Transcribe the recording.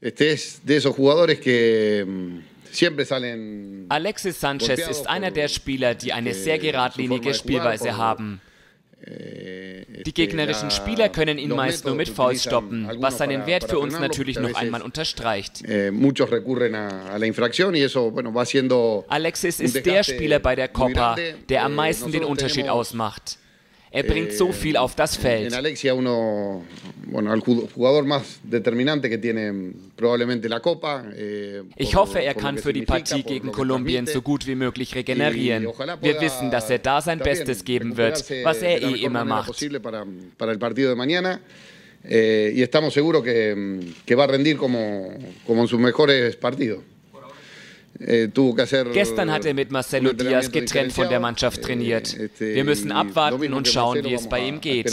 Mm, Alexis Sanchez ist einer der Spieler, die eine sehr geradlinige Spielweise haben. Eh, die gegnerischen Spieler können ihn meist nur mit Fouls stoppen, was seinen Wert für uns natürlich noch einmal unterstreicht. Eh, Alexis ist der Spieler bei der Copa, der am meisten den Unterschied ausmacht. Er bringt so viel eh, auf das Feld. Eh, ich hoffe, er kann für die Partie gegen Kolumbien so gut wie möglich regenerieren. Wir wissen, dass er da sein Bestes geben wird, was er eh immer macht. Eh, y estamos seguros que, que va a rendir como, como en sus mejores partidos. Äh, Gestern hat er mit Marcelo Diaz getrennt von der Mannschaft eh, trainiert. Wir müssen abwarten und schauen, wie es bei ihm geht.